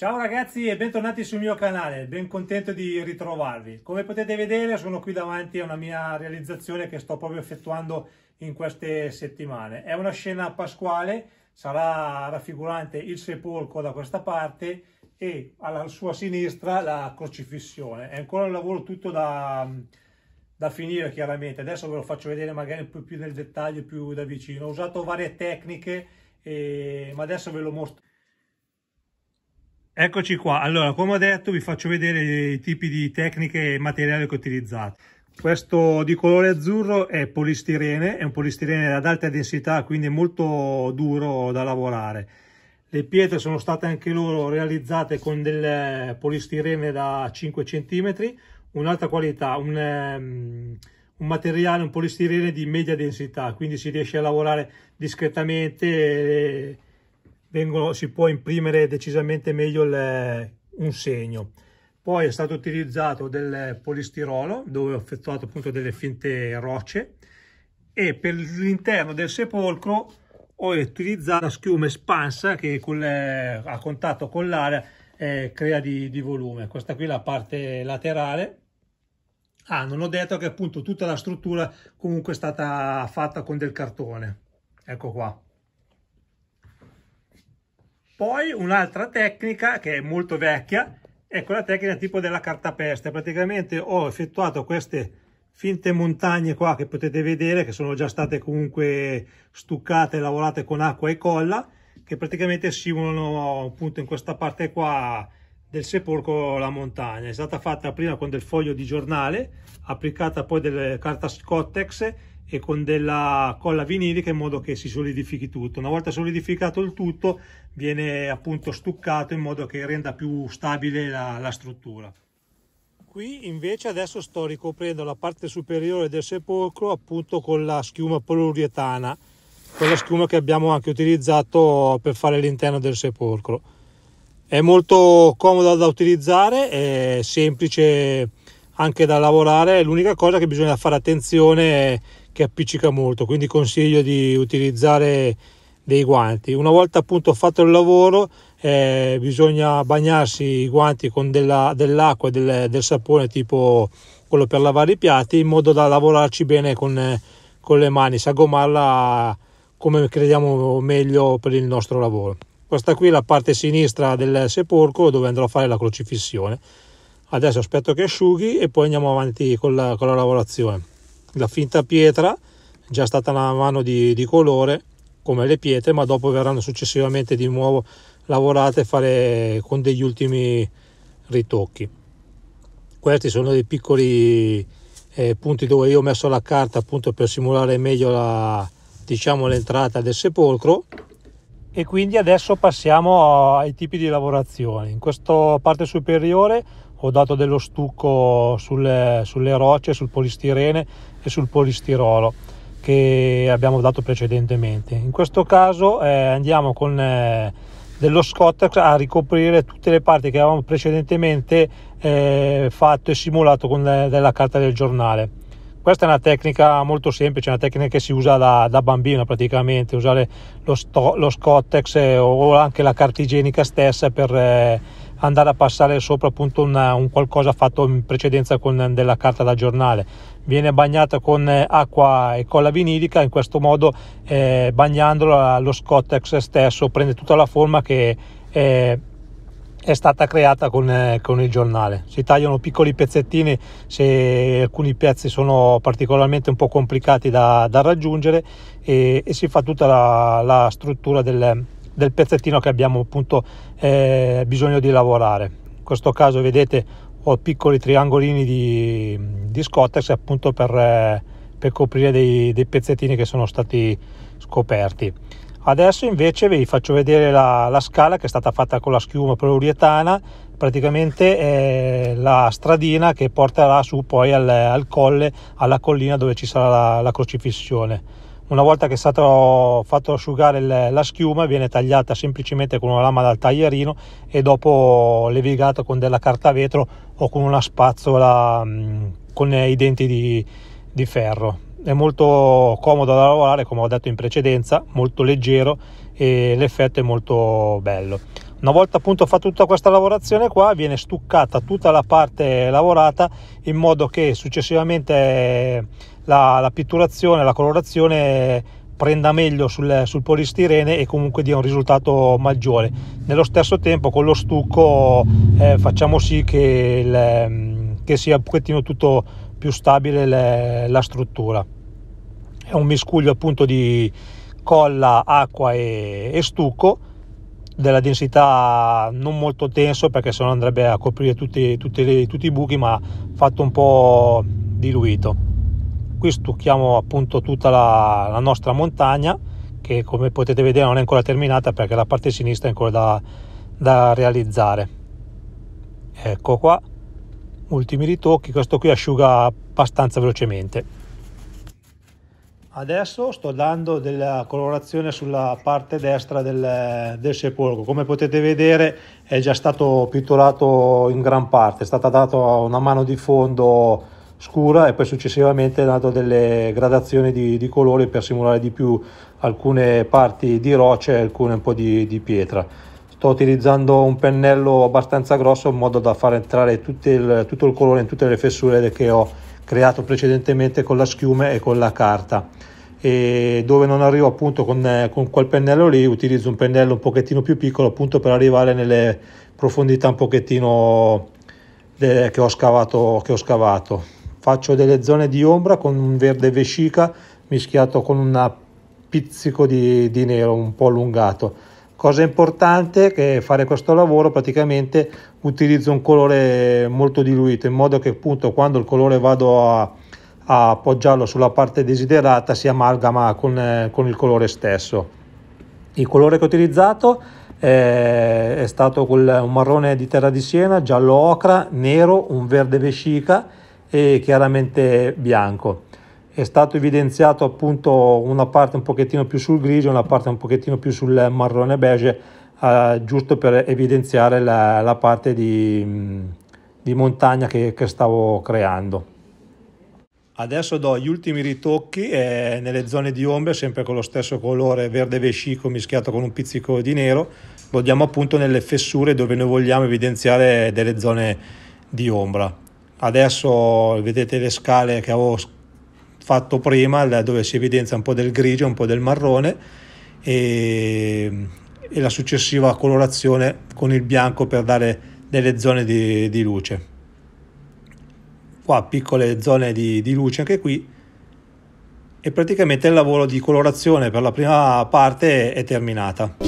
Ciao ragazzi e bentornati sul mio canale, ben contento di ritrovarvi. Come potete vedere sono qui davanti a una mia realizzazione che sto proprio effettuando in queste settimane. È una scena pasquale, sarà raffigurante il sepolcro da questa parte e alla sua sinistra la crocifissione. È ancora un lavoro tutto da, da finire chiaramente, adesso ve lo faccio vedere magari un po' più nel dettaglio, più da vicino. Ho usato varie tecniche, e, eh, ma adesso ve lo mostro Eccoci qua, allora come ho detto vi faccio vedere i tipi di tecniche e materiali che utilizzate. Questo di colore azzurro è polistirene, è un polistirene ad alta densità quindi molto duro da lavorare. Le pietre sono state anche loro realizzate con del polistirene da 5 cm, un'altra qualità, un, ehm, un materiale, un polistirene di media densità quindi si riesce a lavorare discretamente. E, eh, vengono, si può imprimere decisamente meglio le, eh, un segno. Poi è stato utilizzato del polistirolo dove ho effettuato appunto delle finte rocce e per l'interno del sepolcro ho utilizzato la schiuma espansa che le, eh, a contatto con l'aria eh, crea di, di, volume. Questa qui è la parte laterale. Ah, non ho detto che appunto tutta la struttura comunque è stata fatta con del cartone. Ecco qua. Poi un'altra tecnica che è molto vecchia è quella tecnica tipo della cartapesta. Praticamente ho effettuato queste finte montagne qua che potete vedere che sono già state comunque stuccate lavorate con acqua e colla che praticamente simulano appunto in questa parte qua del sepolcro la montagna. È stata fatta prima con del foglio di giornale applicata poi della carta scottex e con della colla vinilica in modo che si solidifichi tutto. Una volta solidificato il tutto viene appunto stuccato in modo che renda più stabile la, la struttura. Qui invece adesso sto ricoprendo la parte superiore del sepolcro appunto con la schiuma poliuretana, quella schiuma che abbiamo anche utilizzato per fare l'interno del sepolcro. È molto comodo da utilizzare, è semplice anche da lavorare, l'unica cosa che bisogna fare attenzione è che appiccica molto, quindi consiglio di utilizzare dei guanti. Una volta appunto fatto il lavoro eh, bisogna bagnarsi i guanti con della, dell'acqua e del, del, sapone tipo quello per lavare i piatti in modo da lavorarci bene con, con le mani, sagomarla come crediamo meglio per il nostro lavoro. Questa qui è la parte sinistra del sepolcro dove andrò a fare la crocifissione. Adesso aspetto che asciughi e poi andiamo avanti con la, con la lavorazione la finta pietra già stata una mano di, di colore come le pietre ma dopo verranno successivamente di nuovo lavorate e fare con degli ultimi ritocchi questi sono dei piccoli eh, punti dove io ho messo la carta appunto per simulare meglio la, diciamo, l'entrata del sepolcro e quindi adesso passiamo ai tipi di lavorazione in questa parte superiore ho dato dello stucco sulle, sulle rocce sul polistirene forte sul polistirolo che abbiamo dato precedentemente. In questo caso eh, andiamo con eh, dello Scottex a ricoprire tutte le parti che avevamo precedentemente eh, fatto e simulato con le, eh, della carta del giornale. Questa è una tecnica molto semplice, una tecnica che si usa da, da bambino praticamente, usare lo, sto, lo Scottex eh, o anche la carta igienica stessa per eh, andare a passare sopra appunto una, un qualcosa fatto in precedenza con della carta da giornale viene bagnata con eh, acqua e colla vinilica, in questo modo eh, bagnandolo lo Scottex stesso prende tutta la forma che eh, è stata creata con, eh, con, il giornale. Si tagliano piccoli pezzettini se alcuni pezzi sono particolarmente un po' complicati da, da raggiungere e, e, si fa tutta la, la struttura del, del pezzettino che abbiamo appunto eh, bisogno di lavorare. In questo caso vedete ho piccoli triangolini di, di scotex appunto per, eh, per coprire dei, dei, pezzettini che sono stati scoperti. Adesso invece vi faccio vedere la, la scala che è stata fatta con la schiuma poliuretana, praticamente è eh, la stradina che porterà su poi al, al colle, alla collina dove ci sarà la, la crocifissione una volta che è stato fatto asciugare la schiuma viene tagliata semplicemente con una lama dal taglierino e dopo levigata con della carta vetro o con una spazzola mm, con i denti di, di ferro è molto comodo da lavorare come ho detto in precedenza molto leggero e l'effetto è molto bello una volta appunto fatta tutta questa lavorazione qua viene stuccata tutta la parte lavorata in modo che successivamente la, la pitturazione, la colorazione prenda meglio sul, sul, polistirene e comunque dia un risultato maggiore. Nello stesso tempo con lo stucco eh, facciamo sì che, il, ehm, che, sia un pochettino tutto più stabile le, la struttura. È un miscuglio appunto di colla, acqua e, e stucco della densità non molto tenso perché sennò andrebbe a coprire tutti, tutti, tutti i buchi ma fatto un po' diluito qui stucchiamo appunto tutta la, la, nostra montagna che come potete vedere non è ancora terminata perché la parte sinistra è ancora da, da realizzare ecco qua ultimi ritocchi questo qui asciuga abbastanza velocemente adesso sto dando della colorazione sulla parte destra del, del, sepolcro come potete vedere è già stato pitturato in gran parte è stata data una mano di fondo scura e poi successivamente dato delle gradazioni di, di, colori per simulare di più alcune parti di roccia e alcune un po' di, di, pietra. Sto utilizzando un pennello abbastanza grosso in modo da far entrare tutto il, tutto il colore in tutte le fessure che ho creato precedentemente con la schiume e con la carta e dove non arrivo appunto con, con, quel pennello lì utilizzo un pennello un pochettino più piccolo appunto per arrivare nelle profondità un pochettino eh, che, ho scavato, che ho scavato faccio delle zone di ombra con un verde vescica mischiato con un pizzico di, di nero un po' allungato. Cosa importante che fare questo lavoro praticamente utilizzo un colore molto diluito in modo che appunto quando il colore vado a, a appoggiarlo sulla parte desiderata si amalgama con, con il colore stesso. Il colore che ho utilizzato è, è stato quel, un marrone di terra di Siena, giallo ocra, nero, un verde vescica e chiaramente bianco. È stato evidenziato appunto una parte un pochettino più sul grigio, una parte un pochettino più sul marrone beige, eh, giusto per evidenziare la, la parte di, mm, di montagna che, che stavo creando. Adesso do gli ultimi ritocchi eh, nelle zone di ombra, sempre con lo stesso colore verde vescico mischiato con un pizzico di nero. Lo diamo appunto nelle fessure dove noi vogliamo evidenziare delle zone di ombra adesso vedete le scale che avevo fatto prima dove si evidenzia un po' del grigio, un po' del marrone e, e la successiva colorazione con il bianco per dare delle zone di, di luce. Qua piccole zone di, di luce anche qui e praticamente il lavoro di colorazione per la prima parte è terminata.